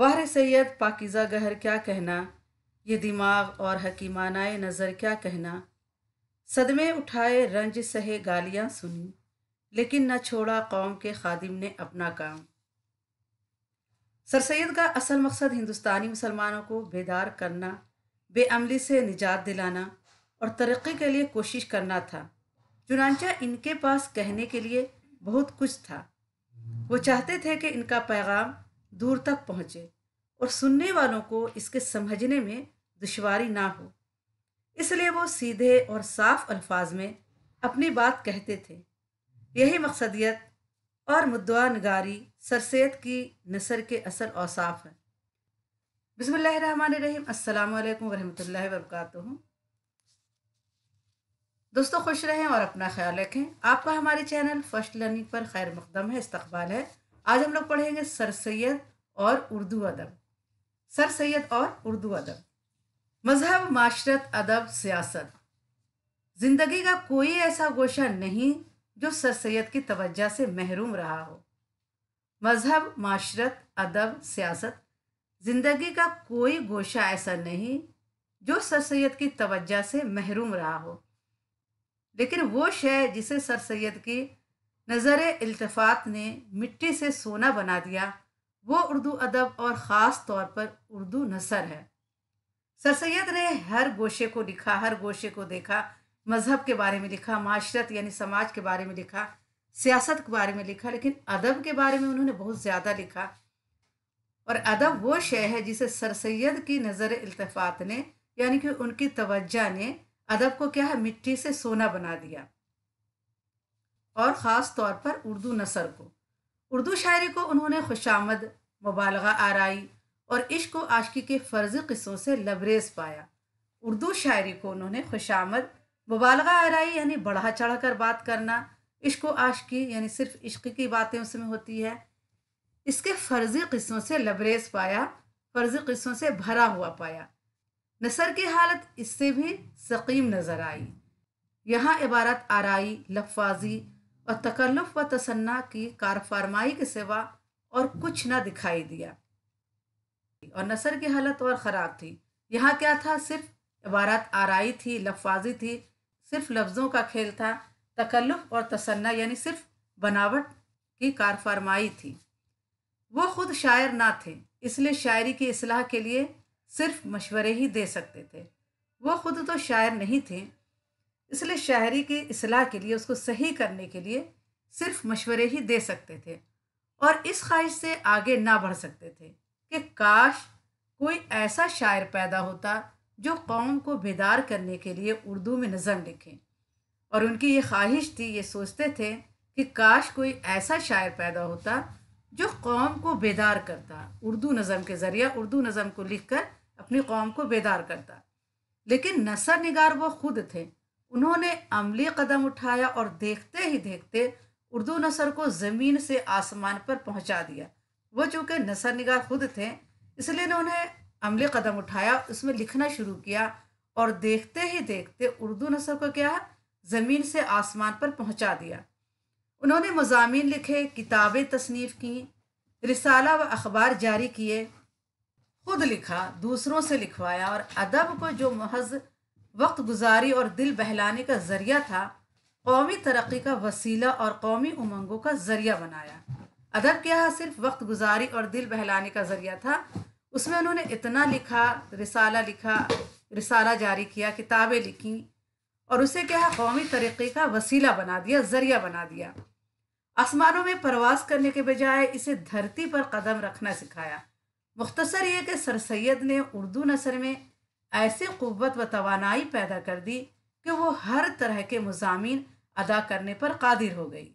वाहर सैयद पाकिज़ा गहर क्या कहना ये दिमाग और हकीमानाए नज़र क्या कहना सदमे उठाए रंज सहे गालियाँ सुनी लेकिन न छोड़ा कौम के खादिम ने अपना काम सर सैद का असल मकसद हिंदुस्तानी मुसलमानों को बेदार करना बेअमली से निजात दिलाना और तरक्की के लिए कोशिश करना था चुनाचा इनके पास कहने के लिए बहुत कुछ था वो चाहते थे कि इनका पैगाम दूर तक पहुँचे और सुनने वालों को इसके समझने में दुशारी ना हो इसलिए वो सीधे और साफ अल्फाज में अपनी बात कहते थे यही मकसदियत और मुद्दा नगारी सर सैद की नसर के असर औसाफ है बिसमीम अल्लाम वरहमल वरक दोस्तों खुश रहें और अपना ख्याल रखें आपका हमारे चैनल फर्स्ट लर्निंग पर खैर मकदम है इस्तबाल है आज हम लोग पढ़ेंगे सर सैद और उर्दू अदब सर सैद और उर्दू अदब मजहब माशरत अदब सियासत ज़िंदगी का कोई ऐसा गोशा नहीं जो सर सैद की तवज्जा से महरूम रहा हो मजहब माशरत अदब सियासत ज़िंदगी का कोई गोशा ऐसा नहीं जो सर सैद की तवज्जा से महरूम रहा हो लेकिन वो शय जिसे सर सैद की नज़र इल्तफात ने मिट्टी से सोना बना दिया वो उर्दू अदब और ख़ास तौर पर उर्दू नसर है सर सैद ने हर गोशे को लिखा हर गोशे को देखा मज़हब के बारे में लिखा माशरत यानी समाज के बारे में लिखा सियासत के बारे में लिखा लेकिन अदब के बारे में उन्होंने बहुत ज़्यादा लिखा और अदब वो शय है जिसे सर सैद की नज़र इल्तफात ने यानी कि उनकी तवज्जा ने अदब को क्या है मिट्टी से सोना बना दिया और ख़ास तौर पर उर्दू नसर को उर्दू शायरी को उन्होंने खुश आमद मुबालगा आरई और इश्क व आशकी के फ़र्ज़ किस्सों से लबरेज पाया उर्दू शायरी को उन्होंने खुश आमद मुबालगा आरई यानी बढ़ा चढ़ा कर बात करना इश्क व आशकी यानी सिर्फ इश्क की बातें उसमें होती है इसके फ़र्ज़ किस्सों से लबरेज पाया फ़र्ज़ किस्सों से भरा हुआ पाया नसर की हालत इससे भी सकीम नज़र आई यहाँ इबारत आरई लफाजी और तकल्लुफ व तसन्ना की कारफारमाई के सिवा और कुछ न दिखाई दिया और नसर की हालत और ख़राब थी यहाँ क्या था सिर्फ इबारत आरई थी लफाजी थी सिर्फ लफ्ज़ों का खेल था तकल्लुफ और तसन्ना यानी सिर्फ बनावट की कारफारमाई थी वो खुद शायर ना थे इसलिए शायरी की असलाह के लिए सिर्फ मशवरे ही दे सकते थे वो खुद तो शायर नहीं थे इसलिए शायरी की असलाह के लिए उसको सही करने के लिए सिर्फ मशवरे ही दे सकते थे और इस ख्वाहिश से आगे ना बढ़ सकते थे कि काश कोई ऐसा शायर पैदा होता जो कौम को बेदार करने के लिए उर्दू में नज़म लिखे और उनकी ये ख्वाहिश थी ये सोचते थे कि काश कोई ऐसा शायर पैदा होता जो कौम को बेदार करता उर्दू नज़म के ज़रिए उर्दू नज़म को लिख कर अपनी कौम को बेदार करता लेकिन नसर निगार वो खुद थे उन्होंने अमली कदम उठाया और देखते ही देखते उर्दू नसर को ज़मीन से आसमान पर पहुंचा दिया वो चूँकि नसर निगार खुद थे इसलिए उन्होंने अमली कदम उठाया उसमें लिखना शुरू किया और देखते ही देखते उर्दू नसर को क्या ज़मीन से आसमान पर पहुंचा दिया उन्होंने मजामी लिखे किताबें तसनीफ़ की रिसाला व अखबार जारी किए खुद लिखा दूसरों से लिखवाया और अदब को जो महज वक्त गुजारी और दिल बहलाने का जरिया था कौमी तरक्की का वसीला और कौमी उमंगों का जरिया बनाया अदब क्या सिर्फ वक्त गुजारी और दिल बहलाने का जरिया था उसमें उन्होंने इतना लिखा रिसाला लिखा रिसाला जारी किया किताबें लिखी और उसे क्या कौमी तरक्की का वसीला बना दिया जरिया बना दिया आसमानों में परवाज़ करने के बजाय इसे धरती पर कदम रखना सिखाया मुख्तसर ये कि सर सैद ने उर्दू नसर में ऐसे क़वत व तोानाई पैदा कर दी कि वो हर तरह के मजामी अदा करने पर कादिर हो गई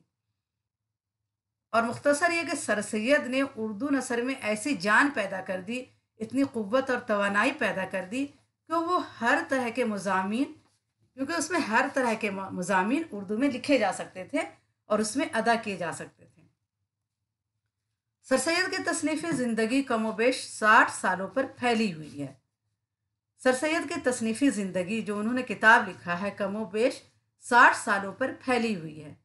और मुख्तसर ये कि सर सैद ने उर्दू नसर में ऐसी जान पैदा कर दी इतनी क़वत और तोानाई पैदा कर दी कि वो हर तरह के मजामी क्योंकि उसमें हर तरह के मजामी उर्दू में लिखे जा सकते थे और उसमें अदा किए जा सकते थे सर सैद के तसनीफ़ ज़िंदगी कमोबेश साठ सालों पर फैली हुई है सर सैद की तसनीफ़ी ज़िंदगी जो उन्होंने किताब लिखा है बेश साठ सालों पर फैली हुई है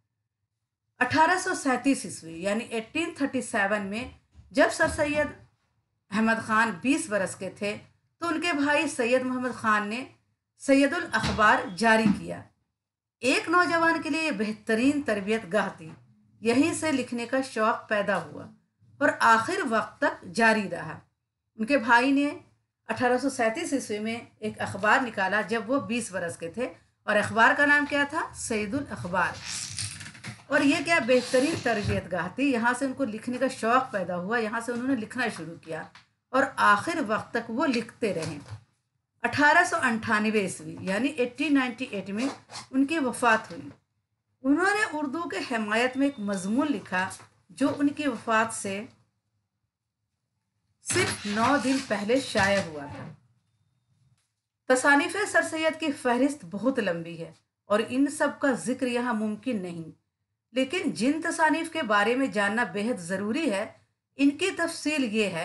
अठारह सौ सैंतीस ईस्वी यानी थर्टी सेवन में जब सर सैद अहमद ख़ान बीस बरस के थे तो उनके भाई सैयद मोहम्मद ख़ान ने सैदुल अखबार जारी किया एक नौजवान के लिए बेहतरीन तरबियत गाह थी यहीं से लिखने का शौक़ पैदा हुआ और आखिर वक्त तक जारी रहा उनके भाई ने अठारह ईस्वी में एक अखबार निकाला जब वो बीस बरस के थे और अखबार का नाम क्या था सईदुल अखबार और ये क्या बेहतरीन तरबियत गाह थी यहाँ से उनको लिखने का शौक़ पैदा हुआ यहाँ से उन्होंने लिखना शुरू किया और आखिर वक्त तक वो लिखते रहे अठारह सौ अंठानवे ईस्वी यानी एट में उनकी वफ़ात हुई उन्होंने उर्दू के हमायत में एक मजमून लिखा जो उनकी वफ़ात से सिर्फ नौ दिन पहले शाया हुआ था तसानीफ सर सैद की फहरिस्त बहुत लंबी है और इन सब का जिक्र यहाँ मुमकिन नहीं लेकिन जिन तसानीफ के बारे में जानना बेहद ज़रूरी है इनकी तफसील ये है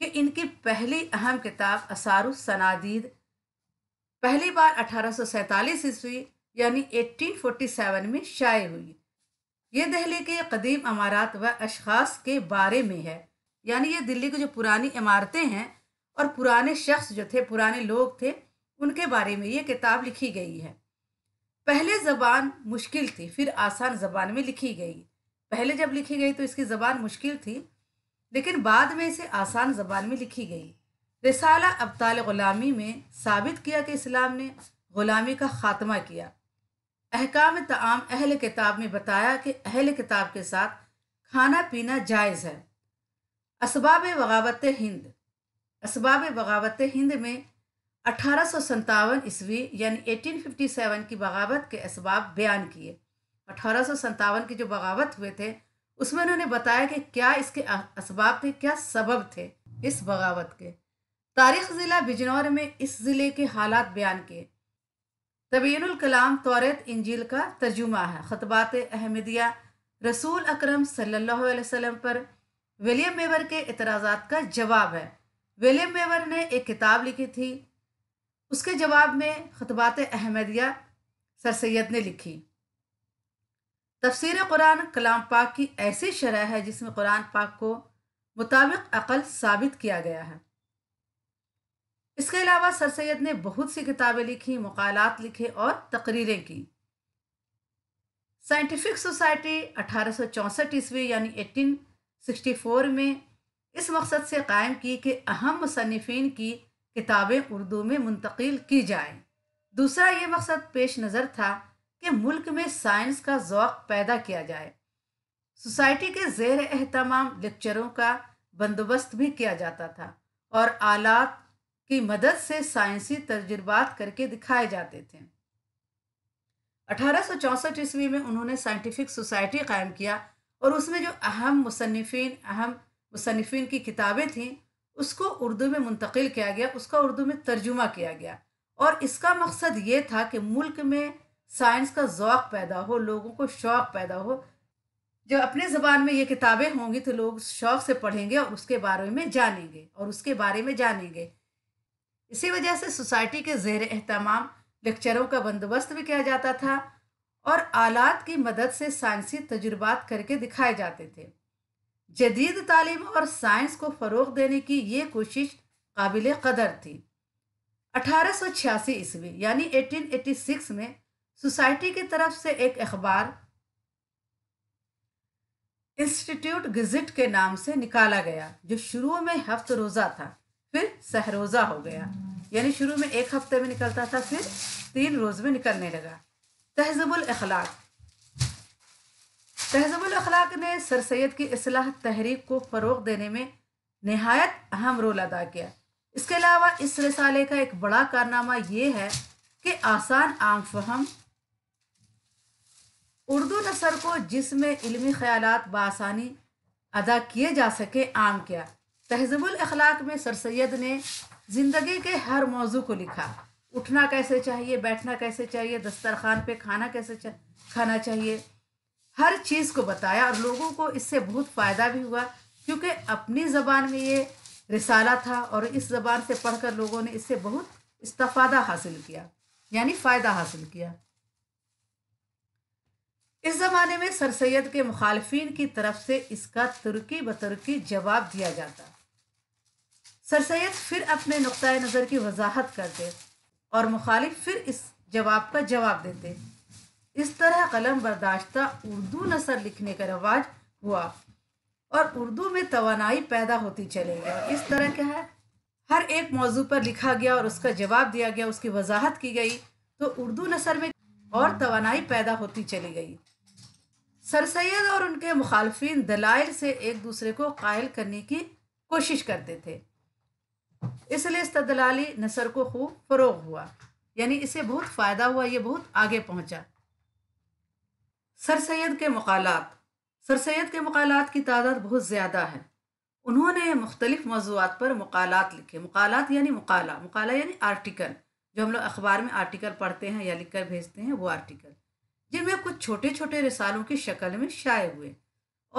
कि इनकी पहली अहम किताब सनादीद पहली बार अठारह ईस्वी यानी 1847 में शाये हुई ये दहली के कदीम अमारात व अशास के बारे में है यानी ये दिल्ली की जो पुरानी इमारतें हैं और पुराने शख्स जो थे पुराने लोग थे उनके बारे में ये किताब लिखी गई है पहले ज़बान मुश्किल थी फिर आसान ज़बान में लिखी गई पहले जब लिखी गई तो इसकी ज़बान मुश्किल थी लेकिन बाद में इसे आसान ज़बान में लिखी गई रिसाला अबताल ग़ुलामी में साबित किया कि इस्लाम ने ग़ुलामी का ख़ात्मा किया अहकाम तमाम अहल किताब में बताया कि अहल किताब के साथ खाना पीना जायज़ है इसबाब बगावत हिंद असबाब बगावत हिंद में अठारह सौ ईस्वी यानी एटीन फिफ्टी सेवन की बगावत के इसबाब बयान किए अठारह सौ के जो बगावत हुए थे उसमें उन्होंने बताया कि क्या इसके इसबाब थे क्या सबब थे इस बगावत के तारीख ज़िला बिजनौर में इस ज़िले के हालात बयान किए तबीनुल कलाम तौरत इंजील का तर्जुमा है ख़तबात अहमदिया रसूल अक्रम सल्ला वसम पर विलियम बेवर के एतराज़ात का जवाब है विलियम बेवर ने एक किताब लिखी थी उसके जवाब में खतबात अहमदिया सर सैद ने लिखी तफसर कुरान कलाम पाक की ऐसी शरह है जिसमें कुरान पाक को मुताबिक अकल साबित किया गया है इसके अलावा सर सैद ने बहुत सी किताबें लिखी मकालत लिखे और तकरीरें की साइंटिफिक सोसाइटी अठारह सौ ईस्वी यानी एटीन सिक्सटी फोर में इस मकसद से कायम की कि अहम मुसनफिन की किताबें उर्दू में मुंतकिल की जाएं। दूसरा ये मकसद पेश नज़र था कि मुल्क में साइंस का ज़ौक पैदा किया जाए सोसाइटी के जेर अहतमाम लेक्चरों का बंदोबस्त भी किया जाता था और आलात की मदद से साइंसी तजुर्बात करके दिखाए जाते थे अठारह ईस्वी में उन्होंने साइंटिफिक सोसाइटी कायम किया और उसमें जो अहम मुसनफिन अहम मुसनफ़ीन की किताबें थीं उसको उर्दू में मुंतकिल किया गया उसका उर्दू में तर्जुमा किया गया और इसका मकसद ये था कि मुल्क में साइंस का ओक़ पैदा हो लोगों को शौक़ पैदा हो जब अपने ज़बान में ये किताबें होंगी तो लोग शौक़ से पढ़ेंगे और उसके बारे में जानेंगे और उसके बारे में जानेंगे इसी वजह से सोसाइटी के जेर अहतमाम लेक्चरों का बंदोबस्त भी किया जाता था और आलात की मदद से साइंसी तजुर्बात करके दिखाए जाते थे जदीद तालीम और साइंस को फ़रोग देने की ये कोशिश काबिल कदर थी 1886 ईस्वी यानी 1886 में सोसाइटी की तरफ से एक अखबार इंस्टीट्यूट गजट के नाम से निकाला गया जो शुरू में हफ्त रोज़ा था फिर सहरोज़ा हो गया यानी शुरू में एक हफ्ते में निकलता था फिर तीन रोज़ में निकलने लगा तहजबुल अखलाक ने सर सैद की असलाह तहरीक को फ़रोग देने में नहायत अहम रोल अदा किया इसके अलावा इस रसाले का एक बड़ा कारनामा ये है कि आसान आम फहम उर्दू नसर को जिसमें इलमी ख्याल बसानी अदा किए जा सके आम किया तहजबुल अखलाक में सर सैद ने ज़िंदगी के हर मौजू को लिखा उठना कैसे चाहिए बैठना कैसे चाहिए दस्तरखान पे खाना कैसे खाना चाहिए हर चीज़ को बताया और लोगों को इससे बहुत फ़ायदा भी हुआ क्योंकि अपनी ज़बान में ये रिसाला था और इस ज़बान से पढ़कर लोगों ने इससे बहुत इस्तफ़ादा हासिल किया यानी फ़ायदा हासिल किया इस ज़माने में सर सैद के मुखालफन की तरफ से इसका तुर्की बतरकी जवाब दिया जाता सर सैद फिर अपने नुक़ नज़र की वजाहत करते और मुखालिफ फिर इस जवाब का जवाब देते इस तरह कलम बर्दाश्ता उर्दू नसर लिखने का रवाज हुआ और उर्दू में तोानाई पैदा होती चली गई इस तरह क्या है हर एक मौजू पर लिखा गया और उसका जवाब दिया गया उसकी वजाहत की गई तो उर्दू नसर में और तवानाई पैदा होती चली गई सर सैद और उनके मुखालफी दलाइल से एक दूसरे को कायल करने की कोशिश करते थे इसलिए इस्तदलाली नसर को खूब फ़रोग हुआ यानी इसे बहुत फ़ायदा हुआ ये बहुत आगे पहुँचा सर सैद के मकालत सर सैद के मकालत की तादाद बहुत ज़्यादा है उन्होंने मुख्तलिफ़ मौजूद पर मकालत लिखे मकालत यानी मकाला मकाला यानी आर्टिकल जो हम लोग अखबार में आर्टिकल पढ़ते हैं या लिख कर भेजते हैं वो आर्टिकल जिनमें कुछ छोटे छोटे रिसालों की शक्ल में शाये हुए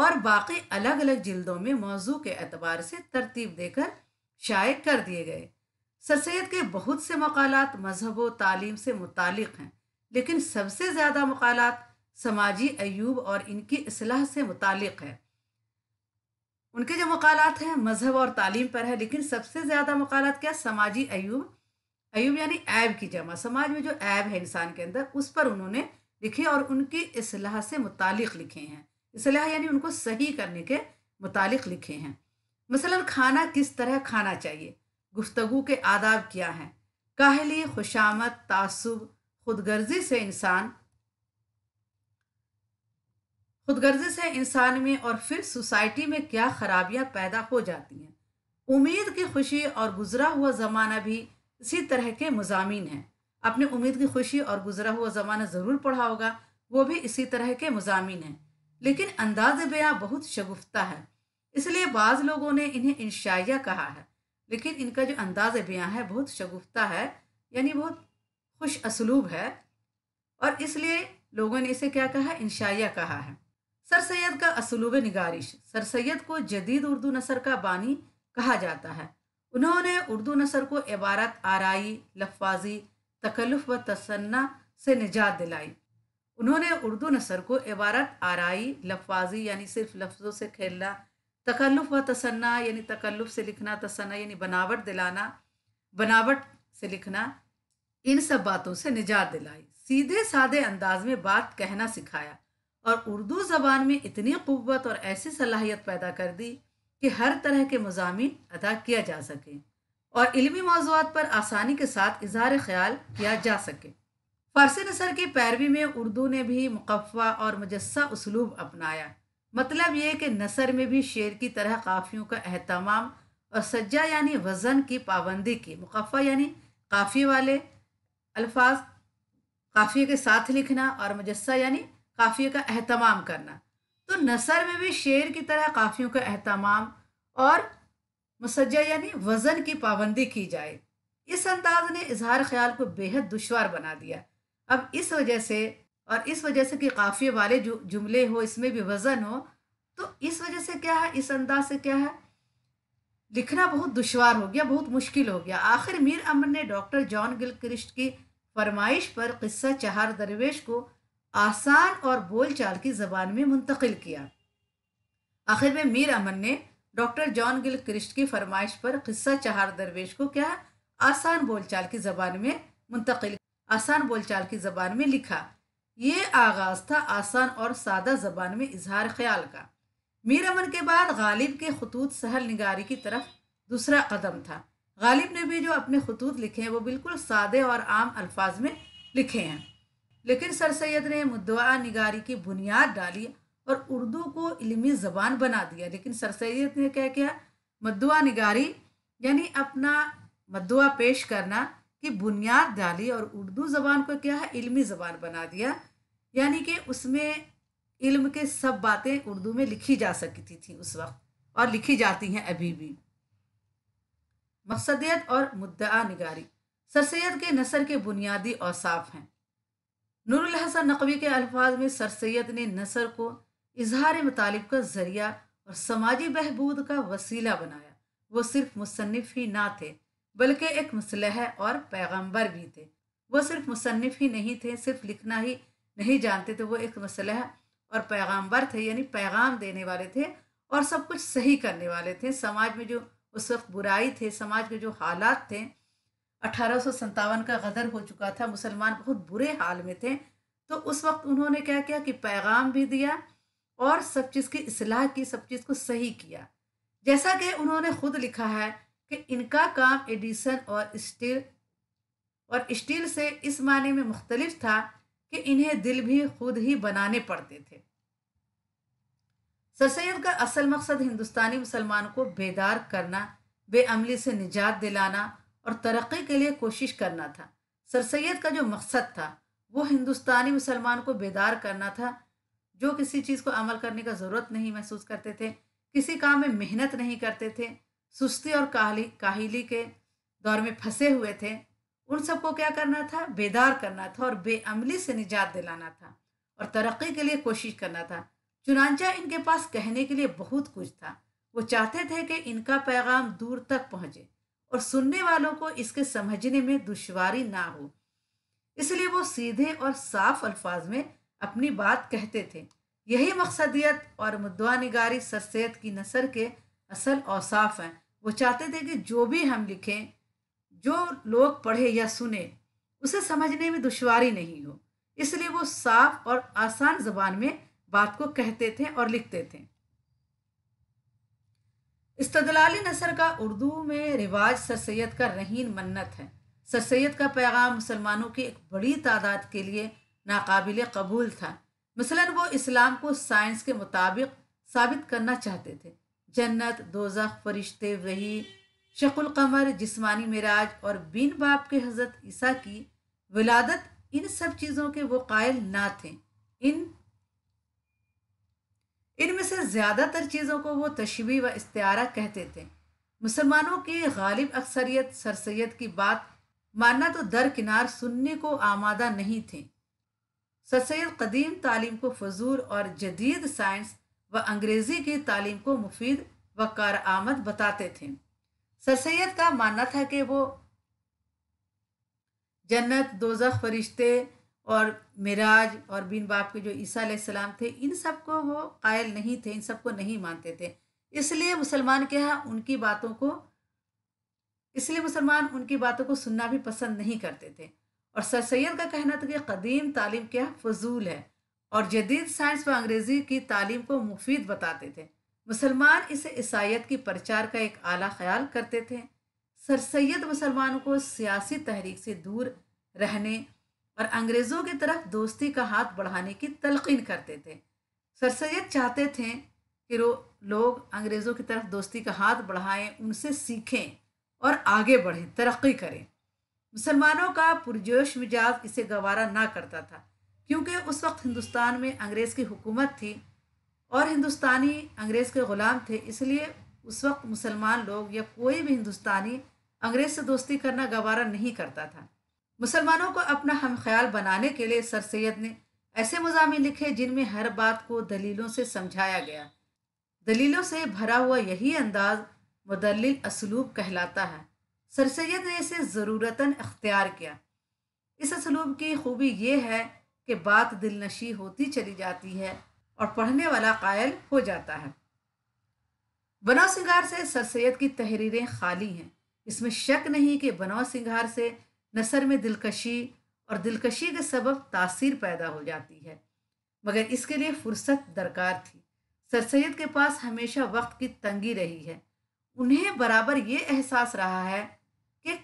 और बाकी अलग अलग जिल्दों में मौजू के अतबार से तरतीब देकर शाये कर दिए गए सर सैद के बहुत से मकालत मजहब व तालीम से मुतल हैं लेकिन सबसे ज़्यादा मकालत समाजी एयूब और इनकी असलाह से मुतल है उनके जो मकालत हैं मजहब और तालीम पर है लेकिन सबसे ज़्यादा मकालत क्या समाजी एयूब अयूब यानी ऐब की जमा समाज में जो ऐब है इंसान के अंदर उस पर उन्होंने लिखे और उनकी असलाह से मुतक़ लिखे हैं असलाह यानी उनको सही करने के मुतल लिखे हैं मसलन खाना किस तरह खाना चाहिए गुफ्तगु के आदाब क्या हैं काहली खुशामद तासुब खुदगर्जी से इंसान खुदगर्जी से इंसान में और फिर सोसाइटी में क्या खराबियां पैदा हो जाती हैं उम्मीद की खुशी और गुजरा हुआ ज़माना भी इसी तरह के मुजामिन हैं आपने उम्मीद की खुशी और गुजरा हुआ ज़माना ज़रूर पढ़ा होगा वो भी इसी तरह के मुजामिन हैं लेकिन अंदाज बया बहुत शगुफ्ता है इसलिए बाज़ लोगों ने इन्हें इंशाइया कहा है लेकिन इनका जो अंदाज़ बयाँ है बहुत शगुफ्ता है यानी बहुत खुश असलूब है और इसलिए लोगों ने इसे क्या कहा इंशाइया कहा है सर सैद का असलूब नगारिश सर सैद को जदीद उर्दू नसर का बानी कहा जाता है उन्होंने उर्दू नसर को इबारत आरई लफाजी तकल्फ व तसन्ना से निजात दिलाई उन्होंने उर्दू नसर को इबारत आरई लफाजी यानी सिर्फ लफ्ज़ों से खेलना तकल्लुफ़ व तसन्ना यानी तकल्लुफ़ से लिखना तसन्ना यानी बनावट दिलाना बनावट से लिखना इन सब बातों से निजात दिलाई सीधे साधे अंदाज में बात कहना सिखाया और उर्दू ज़बान में इतनी क़वत और ऐसी सलाहियत पैदा कर दी कि हर तरह के मजामी अदा किया जा सके और इलमी मौजूद पर आसानी के साथ इजहार ख्याल किया जा सके फ़ारसी नसर की पैरवी में उर्दू ने भी मुकफ़ा और मुजस्सा उसलूब अपनाया मतलब ये कि नसर में भी शेर की तरह काफ़ियों का अहतमाम और सज्जा यानी वज़न की पाबंदी की मुकफ़ा यानी काफ़ी वाले अल्फाज काफ़िए के साथ लिखना और मुजस्सा यानी काफी का अहतमाम करना तो नसर में भी शेर की तरह काफ़ियों का अहतमाम और मुसज्जा यानी वज़न की पाबंदी की जाए इस अंदाज ने इजहार ख्याल को बेहद दुशवार बना दिया अब इस वजह से और इस वजह से कि काफ़िए वाले जो जुमले हो इसमें भी वज़न हो तो इस वजह से क्या है इस अंदाज से क्या है लिखना बहुत दुशवार हो गया बहुत मुश्किल हो गया आखिर मीर अमर ने डॉक्टर जॉन गिलक्रिस्ट की फरमाइश पर किस्सा चहार दरवेश को आसान और बोलचाल की ज़बान में मुंतकिल किया आखिर में मीर अमन ने डॉक्टर जॉन गिल क्रिस्ट की फरमाइश पर किस्सा चहार दरवेश को क्या आसान बोलचाल की ज़बान में मुंतकिल आसान बोलचाल की ज़बान में लिखा ये आगाज़ था आसान और सादा ज़बान में इजहार ख्याल का मीर अमन के बाद गालिब के खतूत सहल निगारी की तरफ दूसरा कदम था गालिब ने भी जो अपने खतूत लिखे हैं वो बिल्कुल सादे और आम अल्फाज में लिखे हैं लेकिन सर सैद ने मुद्दा निगारी की बुनियाद डाली और उर्दू को इलमी ज़बान बना दिया लेकिन सर सैद ने क्या किया मद्दुआ निगारी यानी अपना मद्दुआ पेश करना की बुनियाद डाली और उर्दू ज़बान को क्या है इल्मी ज़बान बना दिया यानी कि उसमें इल्म के सब बातें उर्दू में लिखी जा सकती थी उस वक्त और लिखी जाती हैं अभी भी मकसदियत और मुद्दा निगारी सर सैद के नसर के बुनियादी औसाफ हैं नूरुल हसन नकवी के अल्फाज में सर सैद ने नसर को इजहार मतलब का जरिया और समाजी बहबूद का वसीला बनाया वो सिर्फ मुसनफ़ ही ना थे बल्कि एक मुसलह और पैगंबर भी थे वो सिर्फ मुसनफ़ ही नहीं थे सिर्फ लिखना ही नहीं जानते थे वो एक मुसलह और पैगंबर थे यानी पैगाम देने वाले थे और सब कुछ सही करने वाले थे समाज में जो उस वक्त बुराई थे समाज के जो हालात थे अठारह का गदर हो चुका था मुसलमान बहुत बुरे हाल में थे तो उस वक्त उन्होंने क्या किया कि पैगाम भी दिया और सब चीज़ की असलाह की सब चीज़ को सही किया जैसा कि उन्होंने खुद लिखा है इनका काम एडिसन और स्टील और स्टील से इस माने में मुख्तलिफ था कि इन्हें दिल भी खुद ही बनाने पड़ते थे सर सैद का असल मकसद हिंदुस्तानी मुसलमान को बेदार करना बेअमली से निजात दिलाना और तरक्की के लिए कोशिश करना था सर सैद का जो मकसद था वो हिंदुस्तानी मुसलमान को बेदार करना था जो किसी चीज़ को अमल करने का ज़रूरत नहीं महसूस करते थे किसी काम में मेहनत नहीं करते थे सुस्ती और काहली काहिली के दौर में फंसे हुए थे उन सबको क्या करना था बेदार करना था और बेअमली से निजात दिलाना था और तरक्की के लिए कोशिश करना था चुनाचा इनके पास कहने के लिए बहुत कुछ था वो चाहते थे कि इनका पैगाम दूर तक पहुंचे और सुनने वालों को इसके समझने में दुश्वारी ना हो इसलिए वो सीधे और साफ अल्फाज में अपनी बात कहते थे यही मकसदियत और मुद्दा निगारी सर की नसर के असल औसाफ हैं वो चाहते थे कि जो भी हम लिखें जो लोग पढ़े या सुने उसे समझने में दुश्वारी नहीं हो इसलिए वो साफ और आसान जबान में बात को कहते थे और लिखते थे इस्तलाली नसर का उर्दू में रिवाज सर सैद का रहीन मन्नत है सर सैद का पैगाम मुसलमानों की एक बड़ी तादाद के लिए नाकबिल कबूल था मसलन वो इस्लाम को साइंस के मुताबिक साबित करना चाहते थे जन्नत दोजख फरिश्ते वही शकुल कमर जिस्मानी मराज और बिन बाप के हज़रत ईसा की विलादत इन सब चीज़ों के वो कायल ना थे इन इनमें से ज़्यादातर चीज़ों को वो तशबी व इस्तारा कहते थे मुसलमानों की गालिब अक्सरियत सर सैद की बात मानना तो दरकिनार सुनने को आमादा नहीं थे सर सैद कदीम तालीम को फजूर और जदीद साइंस व अंग्रेज़ी की तालीम को मुफीद व कार आमद बताते थे सर सैद का मानना था कि वो जन्नत दोजख फरिश्ते और मिराज और बिन बाप के जो ईसा सलाम थे इन सब को वो कायल नहीं थे इन सब को नहीं मानते थे इसलिए मुसलमान के यहाँ उनकी बातों को इसलिए मुसलमान उनकी बातों को सुनना भी पसंद नहीं करते थे और सर सैद का कहना था कि कदीम तालीम क्या फजूल है और जदीद साइंस व अंग्रेज़ी की तालीम को मुफीद बताते थे मुसलमान इसे ईसाइत की प्रचार का एक आला ख्याल करते थे सर सैद मुसलमानों को सियासी तहरीक से दूर रहने और अंग्रेज़ों की तरफ दोस्ती का हाथ बढ़ाने की तलकिन करते थे सर सैद चाहते थे कि लोग अंग्रेज़ों की तरफ दोस्ती का हाथ बढ़ाएँ उनसे सीखें और आगे बढ़ें तरक्की करें मुसलमानों का पुरजोश मिजाज इसे गवारा ना करता था क्योंकि उस वक्त हिंदुस्तान में अंग्रेज़ की हुकूमत थी और हिंदुस्तानी अंग्रेज़ के ग़ुलाम थे इसलिए उस वक्त मुसलमान लोग या कोई भी हिंदुस्तानी अंग्रेज़ से दोस्ती करना गवारा नहीं करता था मुसलमानों को अपना हम ख्याल बनाने के लिए सर सैद ने ऐसे मुजामी लिखे जिनमें हर बात को दलीलों से समझाया गया दलीलों से भरा हुआ यही अंदाज मुदलिल असलूब कहलाता है सर सैद ने इसे ज़रूरता अख्तियार किया इस असलूब की खूबी ये है के बात दिलनशी होती चली जाती है और पढ़ने वाला कायल हो जाता है बनौ सिंगार से सर सैद की तहरीरें खाली हैं इसमें शक नहीं कि बनौ सिंगार से नसर में दिलकशी और दिलकशी के सबब तासीर पैदा हो जाती है मगर इसके लिए फुर्सत दरकार थी सर सैद के पास हमेशा वक्त की तंगी रही है उन्हें बराबर ये एहसास रहा है कि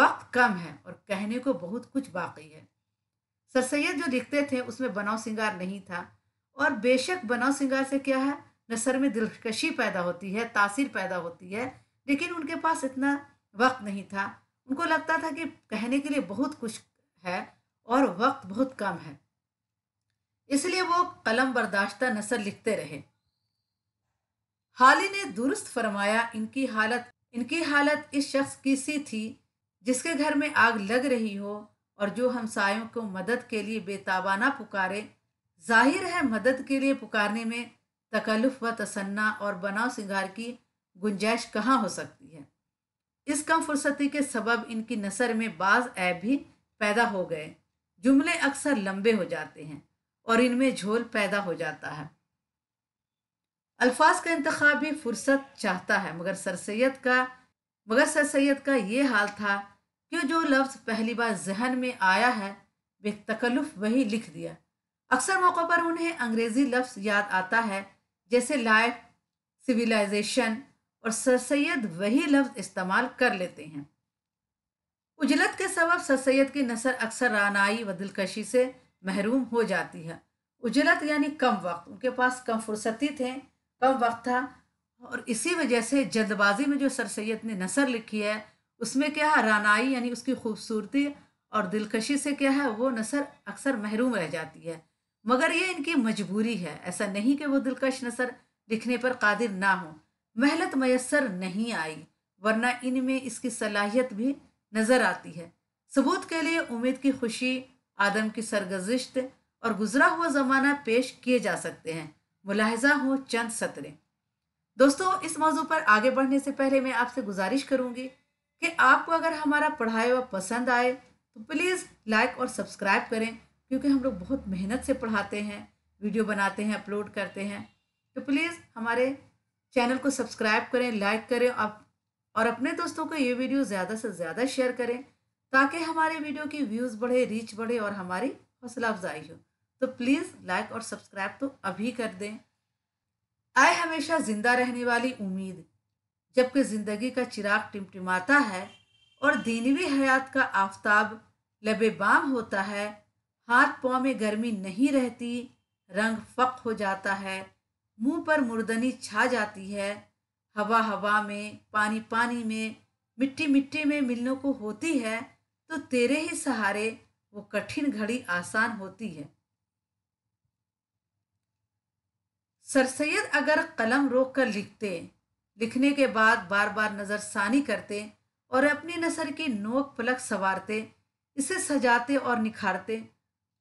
वक्त कम है और कहने को बहुत कुछ बाकी है सर सैद जो लिखते थे उसमें बनाव सिंगार नहीं था और बेशक बनाव सिंगार से क्या है नसर में दिलकशी पैदा होती है तासीर पैदा होती है लेकिन उनके पास इतना वक्त नहीं था उनको लगता था कि कहने के लिए बहुत कुछ है और वक्त बहुत कम है इसलिए वो कलम बर्दाश्ता नसर लिखते रहे हाली ने दुरुस्त फरमाया इनकी हालत इनकी हालत इस शख्स की सी थी जिसके घर में आग लग रही हो और जो हमसायों को मदद के लिए बेताबाना पुकारे जाहिर है मदद के लिए पुकारने में तकल्फ व तसन्ना और बनाव सिंगार की गुंजाइश कहाँ हो सकती है इस कम फुर्सती के सबब इनकी नसर में बाज ऐब भी पैदा हो गए जुमले अक्सर लंबे हो जाते हैं और इनमें झोल पैदा हो जाता है अल्फाज का इंतखा भी फुर्सत चाहता है मगर सर सैद का मगर सर सैद का ये हाल था कि जो लफ्ज़ पहली बार जहन में आया है तकल्लुफ वही लिख दिया अक्सर मौक़ों पर उन्हें अंग्रेज़ी लफ्ज़ याद आता है जैसे लाइफ सिविलाइजेशन और सर सैद वही लफ्ज़ इस्तेमाल कर लेते हैं उजलत के सबब सर सैद की नसर अक्सर रानाई व दिलकशी से महरूम हो जाती है उजलत यानी कम वक्त उनके पास कम फुर्सती थे कम वक्त था और इसी वजह से जल्दबाजी में जो सर सैद ने नसर लिखी है उसमें क्या है रानाई यानी उसकी खूबसूरती और दिलकशी से क्या है वो नसर अक्सर महरूम रह जाती है मगर ये इनकी मजबूरी है ऐसा नहीं कि वो दिलकश नसर लिखने पर कादिर ना हो महलत मैसर नहीं आई वरना इनमें इसकी सलाहियत भी नज़र आती है सबूत के लिए उम्मीद की खुशी आदम की सरगजिश्त और गुजरा हुआ ज़माना पेश किए जा सकते हैं मुलाहजा हो चंद सतरें दोस्तों इस मौजू पर आगे बढ़ने से पहले मैं आपसे गुजारिश करूँगी कि आपको अगर हमारा पढ़ाया हुआ पसंद आए तो प्लीज़ लाइक और सब्सक्राइब करें क्योंकि हम लोग बहुत मेहनत से पढ़ाते हैं वीडियो बनाते हैं अपलोड करते हैं तो प्लीज़ हमारे चैनल को सब्सक्राइब करें लाइक करें आप और अपने दोस्तों को ये वीडियो ज़्यादा से ज़्यादा शेयर करें ताकि हमारे वीडियो की व्यूज़ बढ़े रीच बढ़े और हमारी हौसला अफजाई हो तो प्लीज़ लाइक और सब्सक्राइब तो अभी कर दें आए हमेशा ज़िंदा रहने वाली उम्मीद जबकि ज़िंदगी का चिराग टिमटिमाता है और दीनवी हयात का आफताब लबे बाम होता है हाथ पाँव में गर्मी नहीं रहती रंग फक हो जाता है मुंह पर मुर्दनी छा जाती है हवा हवा में पानी पानी में मिट्टी मिट्टी में मिलने को होती है तो तेरे ही सहारे वो कठिन घड़ी आसान होती है सर सैद अगर कलम रोक कर लिखते लिखने के बाद बार बार नज़रसानी करते और अपनी नसर की नोक पलक संवारते इसे सजाते और निखारते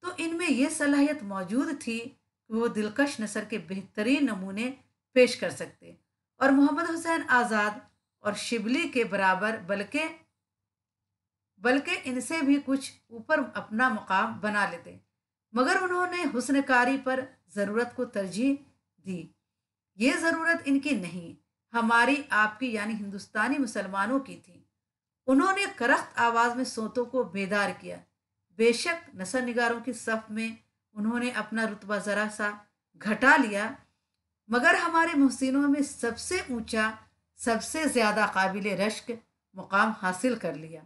तो इनमें यह सलाहियत मौजूद थी कि वो दिलकश नसर के बेहतरीन नमूने पेश कर सकते और मोहम्मद हुसैन आज़ाद और शिबली के बराबर बल्कि बल्कि इनसे भी कुछ ऊपर अपना मुकाम बना लेते मगर उन्होंने हुसनकारी पर ज़रूरत को तरजीह दी ये ज़रूरत इनकी नहीं हमारी आपकी यानी हिंदुस्तानी मुसलमानों की थी उन्होंने करख्त आवाज़ में सोतों को बेदार किया बेशक नसर निगारों की सफ में उन्होंने अपना रुतबा ज़रा सा घटा लिया मगर हमारे मोहसिनों में सबसे ऊंचा सबसे ज़्यादा काबिल रश्क मुकाम हासिल कर लिया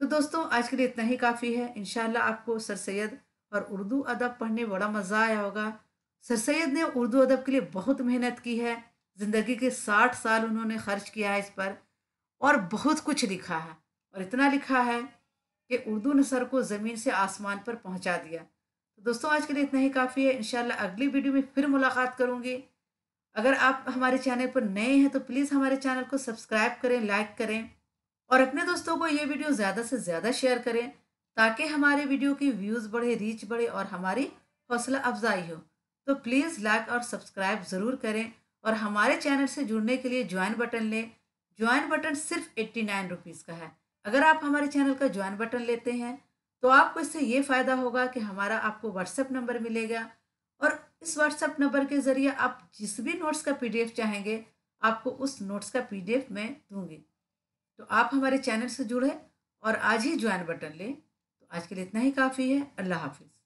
तो दोस्तों आज के लिए इतना ही काफ़ी है इन आपको सर सैद और उर्दू अदब पढ़ने बड़ा मज़ा आया होगा सर सैद ने उर्दू अदब के लिए बहुत मेहनत की है ज़िंदगी के साठ साल उन्होंने खर्च किया है इस पर और बहुत कुछ लिखा है और इतना लिखा है कि उर्दू ने सर को ज़मीन से आसमान पर पहुंचा दिया तो दोस्तों आज के लिए इतना ही काफ़ी है इन अगली वीडियो में फिर मुलाकात करूँगी अगर आप हमारे चैनल पर नए हैं तो प्लीज़ हमारे चैनल को सब्सक्राइब करें लाइक करें और अपने दोस्तों को ये वीडियो ज़्यादा से ज़्यादा शेयर करें ताकि हमारे वीडियो की व्यूज़ बढ़े रीच बढ़े और हमारी हौसला अफजाई हो तो प्लीज़ लाइक और सब्सक्राइब ज़रूर करें और हमारे चैनल से जुड़ने के लिए ज्वाइन बटन लें ज्वाइन बटन सिर्फ एट्टी नाइन रुपीज़ का है अगर आप हमारे चैनल का ज्वाइन बटन लेते हैं तो आपको इससे ये फ़ायदा होगा कि हमारा आपको व्हाट्सएप नंबर मिलेगा और इस व्हाट्सएप नंबर के ज़रिए आप जिस भी नोट्स का पी चाहेंगे आपको उस नोट्स का पी मैं दूँगी तो आप हमारे चैनल से जुड़े और आज ही ज्वाइन बटन लें तो आज के लिए इतना ही काफ़ी है अल्लाह हाफिज़